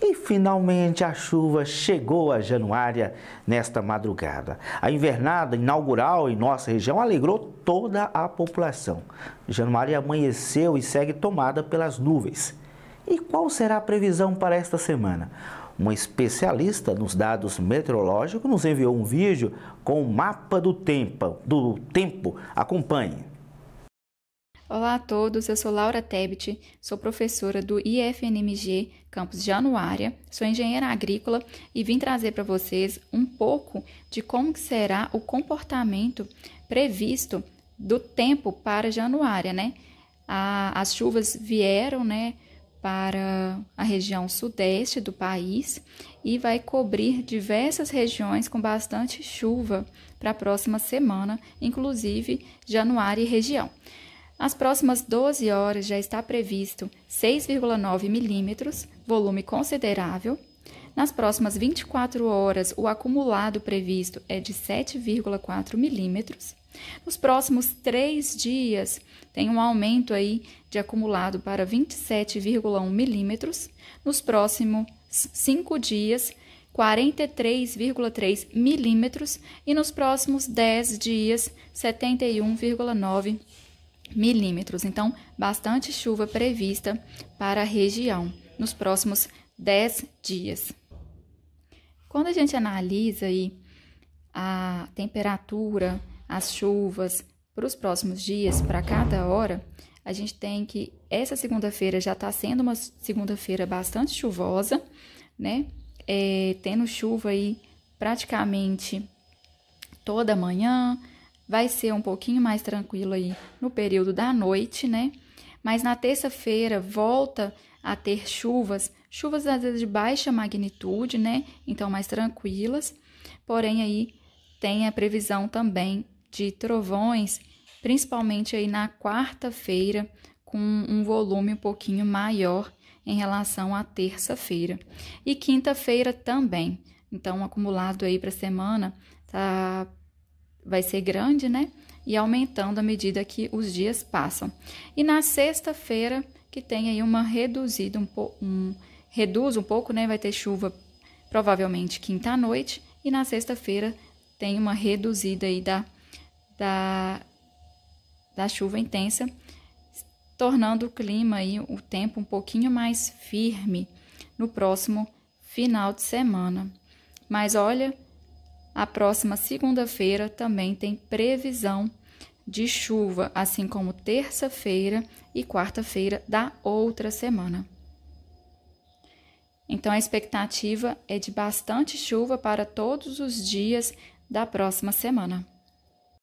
E finalmente a chuva chegou a Januária nesta madrugada. A invernada inaugural em nossa região alegrou toda a população. Januária amanheceu e segue tomada pelas nuvens. E qual será a previsão para esta semana? Uma especialista nos dados meteorológicos nos enviou um vídeo com o mapa do tempo. Do tempo. Acompanhe. Olá a todos, eu sou Laura Tebbit, sou professora do IFNMG Campus Januária, sou engenheira agrícola e vim trazer para vocês um pouco de como será o comportamento previsto do tempo para Januária, né? A, as chuvas vieram, né, para a região sudeste do país e vai cobrir diversas regiões com bastante chuva para a próxima semana, inclusive Januária e região. Nas próximas 12 horas já está previsto 6,9 milímetros, volume considerável. Nas próximas 24 horas, o acumulado previsto é de 7,4 milímetros. Nos próximos três dias, tem um aumento aí de acumulado para 27,1 milímetros. Nos próximos cinco dias, 43,3 milímetros. E nos próximos 10 dias, 71,9 milímetros milímetros. Então, bastante chuva prevista para a região nos próximos 10 dias. Quando a gente analisa aí a temperatura, as chuvas para os próximos dias, para cada hora, a gente tem que essa segunda-feira já está sendo uma segunda-feira bastante chuvosa, né? É, tendo chuva aí praticamente toda manhã, vai ser um pouquinho mais tranquilo aí no período da noite, né? Mas na terça-feira volta a ter chuvas, chuvas às vezes de baixa magnitude, né? Então mais tranquilas. Porém aí tem a previsão também de trovões, principalmente aí na quarta-feira, com um volume um pouquinho maior em relação à terça-feira. E quinta-feira também. Então, acumulado aí para a semana, tá vai ser grande, né? E aumentando à medida que os dias passam. E na sexta-feira, que tem aí uma reduzida, um, um, reduz um pouco, né? Vai ter chuva provavelmente quinta-noite. E na sexta-feira tem uma reduzida aí da, da, da chuva intensa, tornando o clima aí, o tempo um pouquinho mais firme no próximo final de semana. Mas olha, a próxima segunda-feira também tem previsão de chuva, assim como terça-feira e quarta-feira da outra semana. Então, a expectativa é de bastante chuva para todos os dias da próxima semana.